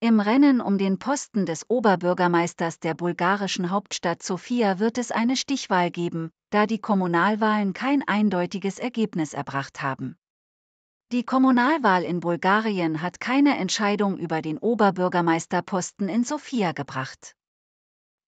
Im Rennen um den Posten des Oberbürgermeisters der bulgarischen Hauptstadt Sofia wird es eine Stichwahl geben, da die Kommunalwahlen kein eindeutiges Ergebnis erbracht haben. Die Kommunalwahl in Bulgarien hat keine Entscheidung über den Oberbürgermeisterposten in Sofia gebracht.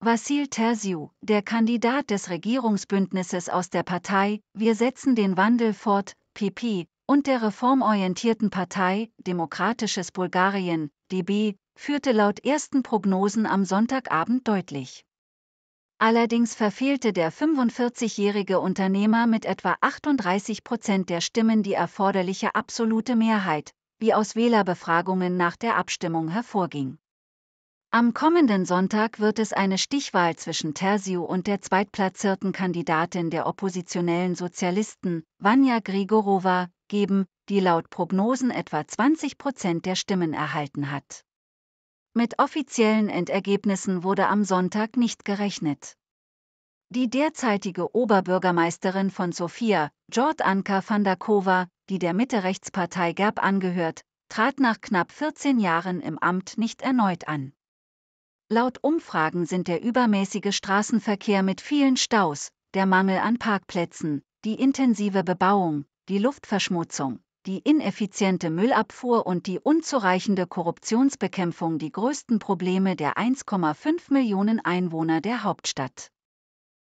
Vasil Terziu, der Kandidat des Regierungsbündnisses aus der Partei Wir setzen den Wandel fort, PP, und der reformorientierten Partei Demokratisches Bulgarien, DB, führte laut ersten Prognosen am Sonntagabend deutlich. Allerdings verfehlte der 45-jährige Unternehmer mit etwa 38 Prozent der Stimmen die erforderliche absolute Mehrheit, wie aus Wählerbefragungen nach der Abstimmung hervorging. Am kommenden Sonntag wird es eine Stichwahl zwischen Terziu und der zweitplatzierten Kandidatin der oppositionellen Sozialisten, Vanya Grigorova, geben, die laut Prognosen etwa 20 Prozent der Stimmen erhalten hat. Mit offiziellen Endergebnissen wurde am Sonntag nicht gerechnet. Die derzeitige Oberbürgermeisterin von Sofia, Jord Anka Vandakova, die der Mitte-Rechtspartei GAP angehört, trat nach knapp 14 Jahren im Amt nicht erneut an. Laut Umfragen sind der übermäßige Straßenverkehr mit vielen Staus, der Mangel an Parkplätzen, die intensive Bebauung, die Luftverschmutzung, die ineffiziente Müllabfuhr und die unzureichende Korruptionsbekämpfung die größten Probleme der 1,5 Millionen Einwohner der Hauptstadt.